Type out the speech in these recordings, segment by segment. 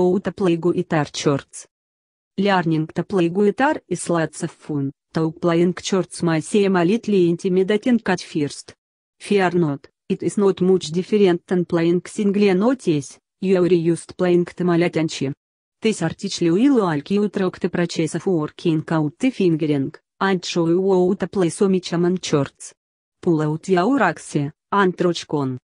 Оута плейгу итар чортс. Лярнинг та плейгу итар и сладцев фун, таук плейнг чортс майсея молитли интимидатен катфирст. Фиарнот, it is not much different than playing single notes, you are used playing tamalatanchi. This article will allow you to practice working out the fingering, and show you how to play some common chords. Pull out your axis, and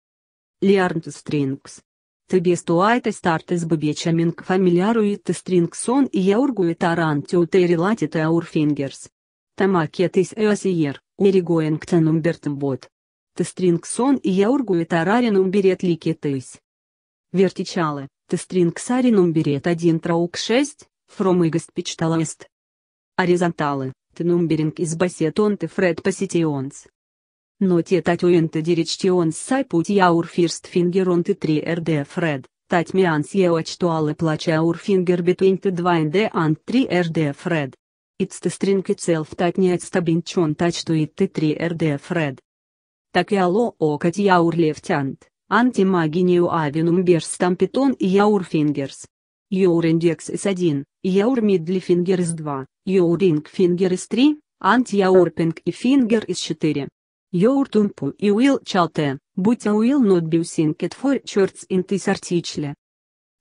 Learn to strings. Тебе стоит Тебестуайта с бабечаминг фамилиаруитте стрингсон и яургует арантиуте и релатите аурфингерс. Тамакетис эосиер, иригоингтен Ты Тестрингсон и яургует арарин умберет тыс. Вертичалы, тестрингсарин умберет 1 траук 6, фром игост пичталаст. Оризонталы, нумберинг из басетон ты фред посетионс. Но те татюенты он сай пути аурфирст фингер он ты 3 РД Фред, тать мианс еочтуалы плача аурфингер бетвинты два НД ант три РД Фред. It's the string itself that needs to be tuned to ты три РД Фред. Так и алло окать яур левтянт, антимагинию авинум берстам питон и яур фингерс. Йоур индекс из 1, яур мидли фингер из 2, яур ринг фингер из 3, пинг и фингер из 4. Jourtumpu i Will Chalte, but I will not be sinket for church in this article.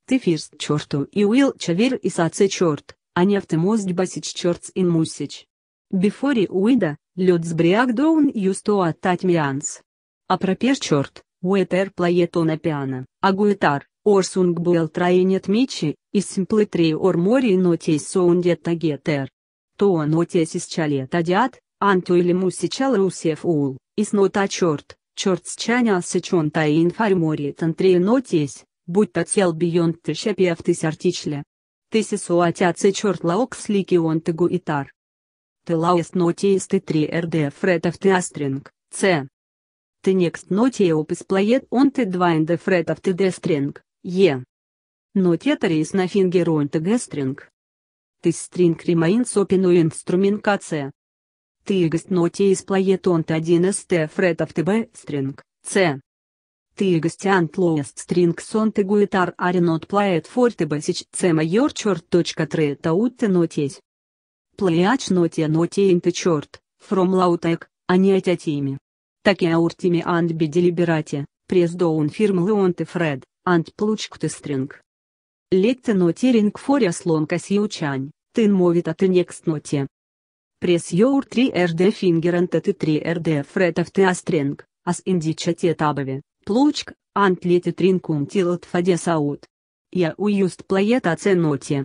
The first черту и will chaver is ace черт, а не the most basic church in message. Before uida, let's break down used to attach means. A proper черт, waiter played on a piano, a guitar, or sung well trying at michi, is simply three or more notes sounded together. To notes is chalet adiat, Анту или Мусичал Русев Ул. Иснота черт, черт с чаня сечонта и информори тантрейнотись, будь то тел бьон тышепе в тыс артичле. Тыси суатяцы черт лаок слики он тыгу итар. Ты лауэс нотиес ты три рд фретов ты астринг, ц. Ты некст опис писплоет он ты два НД фретов ты дестринг, е. Но теторис на фингер он ты гестринг. Ты стринг ремаин сопину инструментация. Ты Тыгост нотиис плаетонт 1 ст фретов тб стринг, ц. Тыгост антлоест стринг сон тыгуитар аренот плаэт форте бесич ц майор черт точка тре таутте нотись. Плеяч ноте ноте нотеин ты черт, фром лаутек, а не атятими. Таки ауртими ант биди либерате, прес доун фирм леон ты фред, ант плучк ты стринг. Летте ноте ринг форя слон касиучань, тын мовит а ты некст ноте. Press your 3RD finger and t 3RD fret of the string, as indicated above, pluchk, and let it ring until it fades out. Я used play it at the note.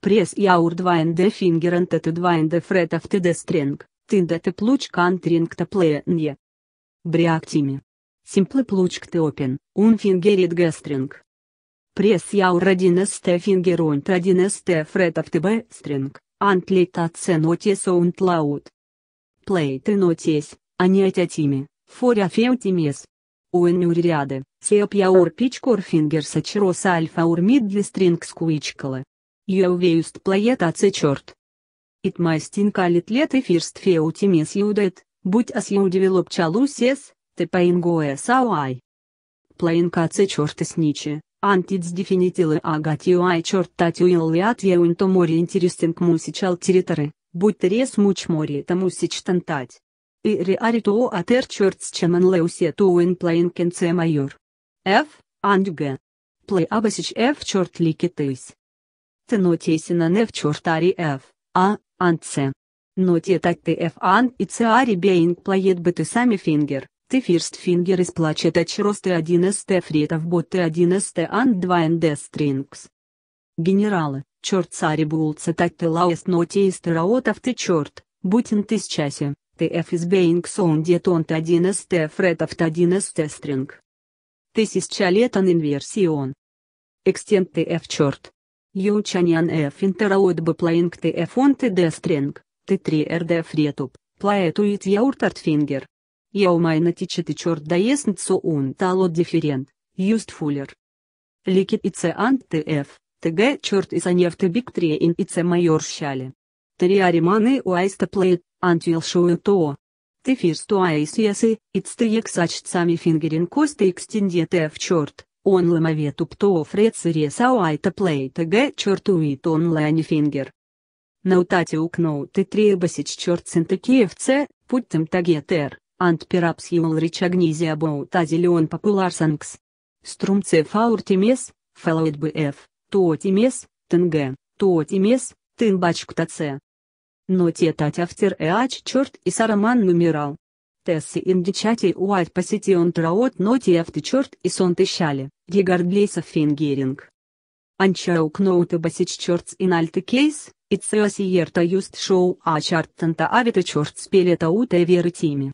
Press your 2ND finger and t 2ND fret of the string, tind the pluchk and ring the play n. Briactime. Simple pluchk the open, un finger it g-string. Пресс яур 1ст фингер онт 1ст фрет автб стринг. Antlitācenoties un laud. Pleitinoties, aņētētīmi, forafeutīmies. Un urjāde, siepja urpič kurfingers ačros alfa urmidlistrings kuičkala. Jau vējust plaietā cečort. It maistinka litlet и first feutimies jūdet, будь as jūdvilopčalusies, te paingoja sauai. Plainka cečortas niči дефинитилы агатио Antits definitile agatiuai certatiuile atviunto mori interesink musical teritare, buteres much mori это musich tantать. Ири арито атер чертс чемен леусе туин плейн кенце майор. Ф. Андюге. Плей абасич Ф черт лики ликитыс. Тенотесина не в чертари Ф, а, антце. Но те а, а, так ты Ф ан и ари бейнг плеет бы ты сами фингер. Ты фирстфингер из плача тачрос Т1С Тефритов бот т один из те ан два нд стрингс. Генералы, черт цари булца так ты лаус ноте из тераотов ты черт, бутин ты счасе, ты эф из бейнгс он детонт 1С Т фретов 1С Те стринг. Ты сисча летан инверсион. Экстент ты эф черт. Ючанян эф интераот бы плаинг ты эф он ты дестринг, ты 3 РД фретуп, плаэтуит фингер. Я Яумайна тичет и черт даесн он талот дифферент, юст фуллер. Ликит и це ант тф, тг черт и санев тбик триен и це майор щали. маны у аиста плейт, антвил шоу то. Тефирс туайс ясы, ицтыек сами фингерин коста экстендет ф черт. Он ломовет упто фрецере сауайта плейта г черту и он лани фингер. На Наутати укноу ты требасич черт синтаки ц, путь там тагетер. Antpirapsiulrich agnizi about azilion popular sangs. Strumce faurtimes, followed bf, totimes, tng, totimes, tynbachktace. Ноте тать автер эач черт и сараман нумерал. Тессы индичати уайт он траот ноте авты черт и сон тыщали, егардлейсов фингеринг. Анчаук ноута басич черт и нальты кейс, и цеосиерта юст шоу а чарттанта авита черт спелета ута веры тими.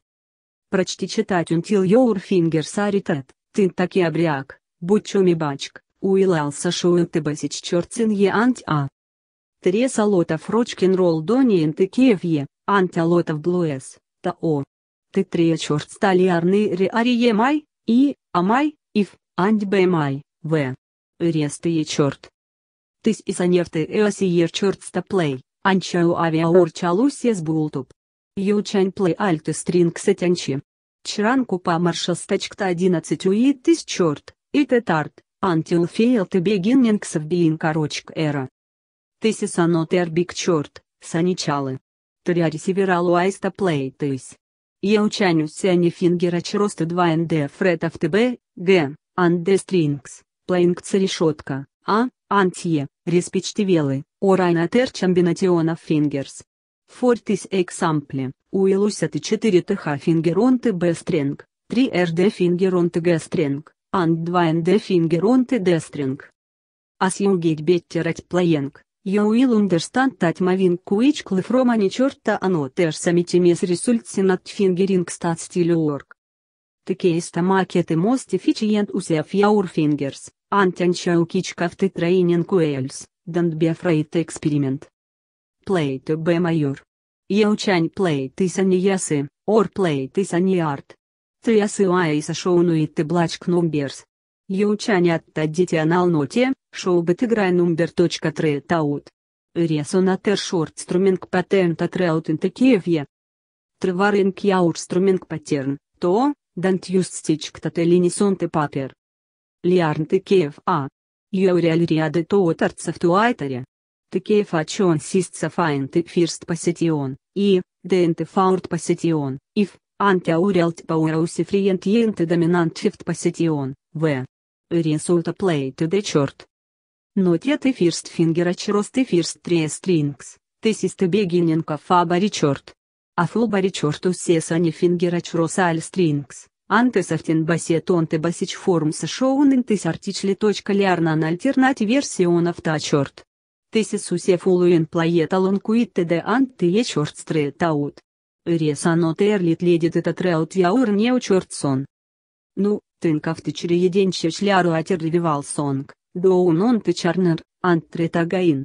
Прочти читать Until Your Fingers Are Red, Ты таки обряк, будь Уилался чумибачк, Уилалса Шуэнтебасич Чертсин Е Антиа. Три Лотов фрочкин Ролл ин Ты Киевье, Антя Лотов Блуэс, Та о. Ты трия черт стали арны реарие май, и, а амай, ив, антьбе май, в. Рестые черт. Тыс и саневты эосиер а, черт стаплей, анчау авиаур чалусь бултуп. Ючань плей альты стрингс и тянчи. Чранку по маршалсточкта 11 уит из черт, и тетарт, фейл ты бегиннингс в биин корочек эра. Тысисанот эрбик черт, саничалы. Триари севералу аиста плей тыс. учаню сяни фингера чроста 2 нд фред тб г, анде стрингс, плейнгца решетка, а, антье, респичтивелы, орайна терчамбинатионов фингерс. Fortis example, Уилусяти 4 th finger on the B string, 3 rd finger on the G string, and 2 nd finger on the D string. As you get better at playing, you will understand that moving quickly from any chord to another sometimes results in not fingering that still work. The case to make it most efficient use of your fingers, and ensure each of the training wheels, don't be afraid to experiment plate B major. Iauceani plate is an iase, or plate is an iart. TSUI is shown with the black numbers. Iauceani at the additional note, show but играй number. Three out. Resonator short strumming pattern at route in the Kiev. Trevaring your strumming pattern, to, don't use stitch ктателинис on the paper. Liarn the Kiev A. Юриаль ряды тоотарцев туайтере такие фачон систса файнт и фирст посетион, и, денте фаурт посетион, иф, антиауриалт пауэрауси фриент енте доминант фифт посетион, в. Ринсульта плейте де черт. Нотет и фирст фингерач рост и фирст три а стрингс, тысисты бегиненко фабари черт. А фубари черт усеса не фингерач росаль стрингс. Антесофтен басет онте басич формса шоун интес артичли точка лярна на альтернати версионов та черт. Тесисусефулуен плаеталон куитте де анты е черт таут. Ресанот эрлит ледит это треут яур не неу чертсон. Ну, тынкав ты черееденче чляру атер ревивал сонг, доун он ты чарнер, антре тагаин,